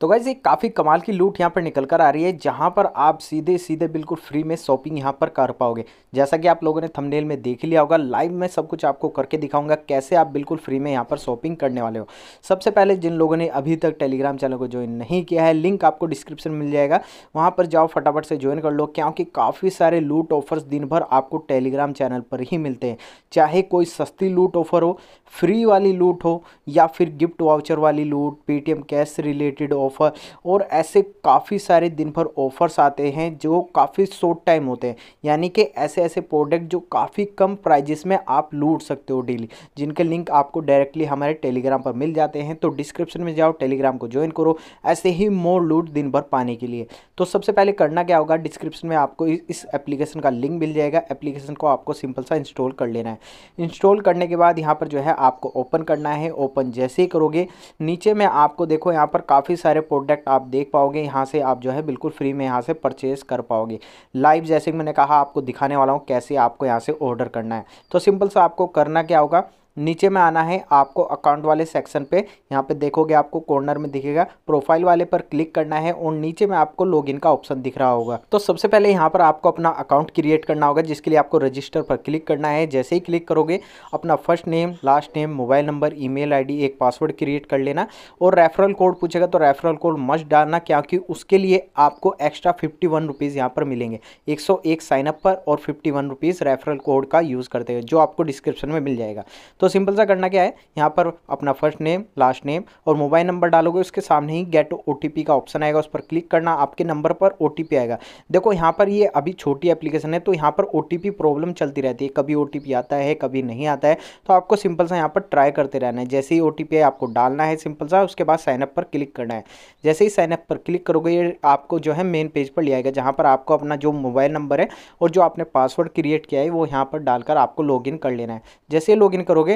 तो गाइज़ एक काफ़ी कमाल की लूट यहाँ पर निकल कर आ रही है जहाँ पर आप सीधे सीधे बिल्कुल फ्री में शॉपिंग यहाँ पर कर पाओगे जैसा कि आप लोगों ने थंबनेल में देख लिया होगा लाइव में सब कुछ आपको करके दिखाऊंगा कैसे आप बिल्कुल फ्री में यहाँ पर शॉपिंग करने वाले हो सबसे पहले जिन लोगों ने अभी तक टेलीग्राम चैनल को ज्वाइन नहीं किया है लिंक आपको डिस्क्रिप्शन मिल जाएगा वहाँ पर जाओ फटाफट से ज्वाइन कर लो क्योंकि काफ़ी सारे लूट ऑफर्स दिन भर आपको टेलीग्राम चैनल पर ही मिलते हैं चाहे कोई सस्ती लूट ऑफर हो फ्री वाली लूट हो या फिर गिफ्ट वाउचर वाली लूट पेटीएम कैश रिलेटेड ऑफ़र और ऐसे काफ़ी सारे दिन भर ऑफ़र्स आते हैं जो काफ़ी शॉर्ट टाइम होते हैं यानी कि ऐसे ऐसे प्रोडक्ट जो काफ़ी कम प्राइजेस में आप लूट सकते हो डेली जिनके लिंक आपको डायरेक्टली हमारे टेलीग्राम पर मिल जाते हैं तो डिस्क्रिप्शन में जाओ टेलीग्राम को ज्वाइन करो ऐसे ही मोर लूट दिन भर पाने के लिए तो सबसे पहले करना क्या होगा डिस्क्रिप्शन में आपको इस एप्लीकेशन का लिंक मिल जाएगा एप्लीकेशन को आपको सिंपल सा इंस्टॉल कर लेना है इंस्टॉल करने के बाद यहाँ पर जो है आपको ओपन करना है ओपन जैसे ही करोगे नीचे में आपको देखो यहाँ पर काफ़ी सारे सारे प्रोडक्ट आप देख पाओगे यहाँ से आप जो है बिल्कुल फ्री में यहाँ से परचेज़ कर पाओगे लाइव जैसे मैंने कहा आपको दिखाने वाला हूँ कैसे आपको यहाँ से ऑर्डर करना है तो सिंपल सा आपको करना क्या होगा नीचे में आना है आपको अकाउंट वाले सेक्शन पे यहाँ पे देखोगे आपको कॉर्नर में दिखेगा प्रोफाइल वाले पर क्लिक करना है और नीचे में आपको लॉगिन का ऑप्शन दिख रहा होगा तो सबसे पहले यहाँ पर आपको अपना अकाउंट क्रिएट करना होगा जिसके लिए आपको रजिस्टर पर क्लिक करना है जैसे ही क्लिक करोगे अपना first name last name mobile number e mail एक पासवर्ड क्रिएट कर लेना और रेफरल कोड पूछेगा तो रेफरल कोड मस्ट डालना क्योंकि उसके लिए आपको एक्स्ट्रा फिफ्टी वन रुपीज़ यहाँ पर मिलेंगे एक सौ एक साइनअप पर और fifty one rupees referral code का यूज़ करते हैं जो आपको डिस्क्रिप्शन में मिल जाएगा तो तो सिंपल सा करना क्या है यहाँ पर अपना फर्स्ट नेम लास्ट नेम और मोबाइल नंबर डालोगे उसके सामने ही गेट ओ का ऑप्शन आएगा उस पर क्लिक करना आपके नंबर पर ओ आएगा देखो यहाँ पर ये अभी छोटी एप्लीकेशन है तो यहाँ पर ओ प्रॉब्लम चलती रहती है कभी ओ आता है कभी नहीं आता है तो आपको सिंपल सा यहाँ पर ट्राई करते रहना है जैसे ही ओ आपको डालना है सिंपल सा उसके बाद साइनअप पर क्लिक करना है जैसे ही साइनअप पर क्लिक करोगे ये आपको जो है मेन पेज पर लिया गया जहाँ पर आपको अपना जो मोबाइल नंबर है और जो आपने पासवर्ड क्रिएट किया है वो यहाँ पर डालकर आपको लॉग कर लेना है जैसे लॉग करोगे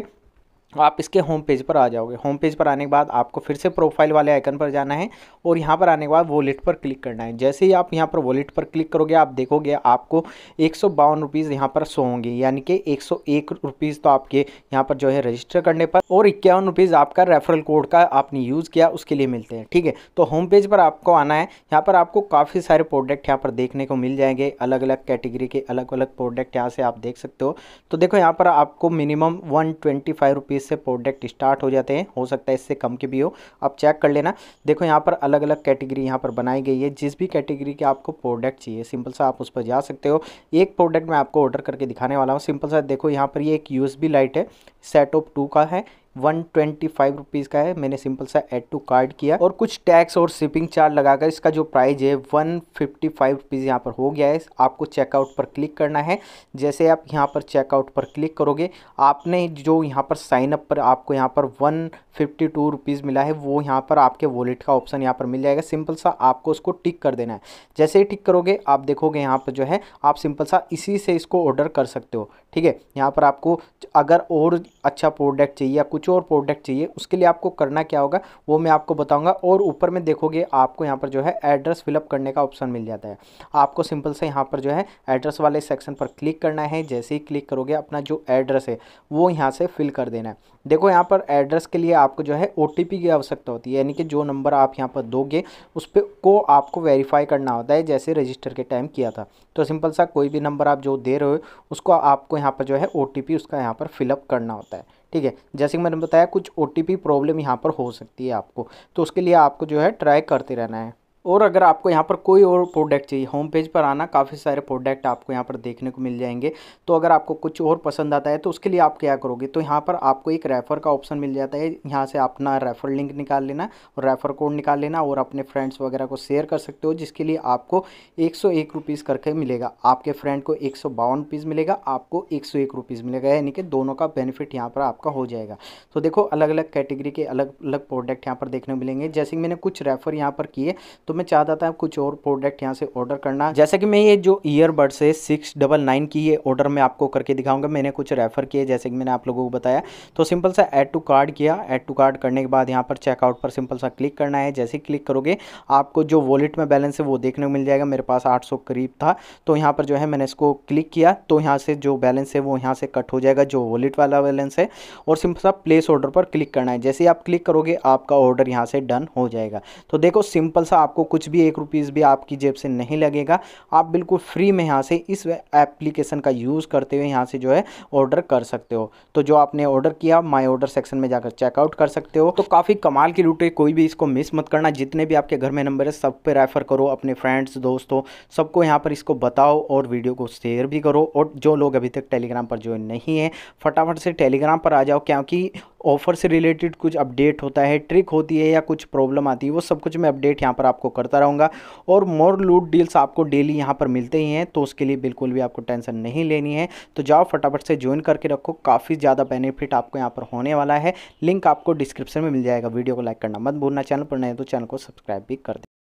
तो आप इसके होम पेज पर आ जाओगे होम पेज पर आने के बाद आपको फिर से प्रोफाइल वाले आइकन पर जाना है और यहाँ पर आने के बाद वॉलेट पर क्लिक करना है जैसे ही आप यहाँ पर वॉलेट पर क्लिक करोगे आप देखोगे आपको एक सौ बावन रुपीज़ यहाँ पर सो होंगे यानी कि एक सौ एक रुपीज़ तो आपके यहाँ पर जो है रजिस्टर करने पर और इक्यावन रुपीज़ आपका रेफरल कोड का आपने यूज़ किया उसके लिए मिलते हैं ठीक है तो होम पेज पर आपको आना है यहाँ पर आपको काफ़ी सारे प्रोडक्ट यहाँ पर देखने को मिल जाएंगे अलग अलग कैटेगरी के अलग अलग प्रोडक्ट यहाँ से आप देख सकते हो तो देखो यहाँ पर आपको minimum one twenty five rupees rupees से प्रोडक्ट स्टार्ट हो जाते हैं हो सकता है इससे कम के भी हो आप चेक कर लेना देखो यहाँ पर अलग अलग कैटेगरी यहाँ पर बनाई गई है जिस भी कैटेगरी के आपको प्रोडक्ट चाहिए सिंपल सा आप उस पर जा सकते हो एक प्रोडक्ट मैं आपको ऑर्डर करके दिखाने वाला हूँ सिंपल सा देखो यहाँ पर ये एक यू लाइट है सेट ऑफ टू का है वन ट्वेंटी फाइव रुपीज़ का है मैंने सिंपल सा एड टू कार्ड किया और कुछ टैक्स और शिपिंग चार्ज लगाकर इसका जो प्राइस है वन फिफ्टी फाइव रुपीज़ यहाँ पर हो गया है आपको चेकआउट पर क्लिक करना है जैसे आप यहाँ पर चेकआउट पर क्लिक करोगे आपने जो यहाँ पर साइन अप पर आपको यहाँ पर वन फिफ्टी टू रुपीज़ मिला है वो यहाँ पर आपके वॉलेट का ऑप्शन यहाँ पर मिल जाएगा सिंपल सा आपको उसको टिक कर देना है जैसे ही टिक करोगे आप देखोगे यहाँ पर जो है आप सिंपल सा इसी से इसको ऑर्डर कर सकते हो ठीक है यहाँ पर आपको अगर और अच्छा प्रोडक्ट चाहिए या कुछ कुछ और प्रोडक्ट चाहिए उसके लिए आपको करना क्या होगा वो मैं आपको बताऊंगा और ऊपर में देखोगे आपको यहाँ पर जो है एड्रेस फिलअप करने का ऑप्शन मिल जाता है आपको सिंपल से यहाँ पर जो है एड्रेस वाले सेक्शन पर क्लिक करना है जैसे ही क्लिक करोगे अपना जो एड्रेस है वो यहाँ से फिल कर देना है देखो यहाँ पर एड्रेस के लिए आपको जो है ओ की आवश्यकता होती है यानी कि जो नंबर आप यहाँ पर दोगे उस पर को आपको वेरीफाई करना होता है जैसे रजिस्टर के टाइम किया था तो सिंपल सा कोई भी नंबर आप जो दे रहे हो उसको आपको यहाँ पर जो है ओ उसका यहाँ पर फिलअप करना होता है ठीक है जैसे कि मैंने बताया कुछ ओ प्रॉब्लम यहाँ पर हो सकती है आपको तो उसके लिए आपको जो है ट्राई करते रहना है और अगर आपको यहाँ पर कोई और प्रोडक्ट चाहिए होम पेज पर आना काफ़ी सारे प्रोडक्ट आपको यहाँ पर देखने को मिल जाएंगे तो अगर आपको कुछ और पसंद आता है तो उसके लिए आप क्या करोगे तो यहाँ पर आपको एक रेफ़र का ऑप्शन मिल जाता है यहाँ से अपना रेफ़र लिंक निकाल लेना और रेफ़र कोड निकाल लेना और अपने फ्रेंड्स वगैरह को शेयर कर सकते हो जिसके लिए आपको एक सौ एक करके मिलेगा आपके फ्रेंड को एक सौ बावन मिलेगा आपको एक सौ एक रुपीज़ मिलेगा यानी कि दोनों का बेनिफिट यहाँ पर आपका हो जाएगा तो देखो अलग अलग कैटेगरी के अलग अलग प्रोडक्ट यहाँ पर देखने को मिलेंगे जैसे कि मैंने कुछ रेफ़र यहाँ पर किए तो मैं चाहता था कुछ और प्रोडक्ट यहाँ से ऑर्डर करना जैसे कि मैं ये जो ईयरबड्स है सिक्स डबल नाइन की ये ऑर्डर मैं आपको करके दिखाऊंगा मैंने कुछ रेफ़र किए जैसे कि मैंने आप लोगों को बताया तो सिंपल सा ऐड टू कार्ड किया ऐड टू कार्ड करने के बाद यहाँ पर चेकआउट पर सिंपल सा क्लिक करना है जैसे ही क्लिक करोगे आपको जो वॉलेट में बैलेंस है वो देखने को मिल जाएगा मेरे पास आठ सौ करीब था तो यहाँ पर जो है मैंने इसको क्लिक किया तो यहाँ से जो बैलेंस है वो यहाँ से कट हो जाएगा जो वॉलेट वाला बैलेंस है और सिंपल सा प्लेस ऑर्डर पर क्लिक करना है जैसे ही आप क्लिक करोगे आपका ऑर्डर यहाँ से डन हो जाएगा तो देखो सिंपल सा आपको आपको कुछ भी एक रुपीज़ भी आपकी जेब से नहीं लगेगा आप बिल्कुल फ्री में यहाँ से इस एप्लीकेशन का यूज़ करते हुए यहाँ से जो है ऑर्डर कर सकते हो तो जो आपने ऑर्डर किया माई ऑर्डर सेक्शन में जाकर चेकआउट कर सकते हो तो काफ़ी कमाल की लूटे कोई भी इसको मिस मत करना जितने भी आपके घर में नंबर है सब पे रेफ़र करो अपने फ्रेंड्स दोस्तों सबको यहाँ पर इसको बताओ और वीडियो को शेयर भी करो और जो लोग अभी तक टेलीग्राम पर ज्वाइन नहीं है फटाफट से टेलीग्राम पर आ जाओ क्योंकि ऑफर से रिलेटेड कुछ अपडेट होता है ट्रिक होती है या कुछ प्रॉब्लम आती है वो सब कुछ मैं अपडेट यहाँ पर आपको करता रहूँगा और मोर लूट डील्स आपको डेली यहाँ पर मिलते ही हैं तो उसके लिए बिल्कुल भी आपको टेंशन नहीं लेनी है तो जाओ फटाफट से ज्वाइन करके रखो काफ़ी ज़्यादा बेनिफिट आपको यहाँ पर होने वाला है लिंक आपको डिस्क्रिप्शन में मिल जाएगा वीडियो को लाइक करना मत भूलना चैनल पर नहीं तो चैनल को सब्सक्राइब भी कर दे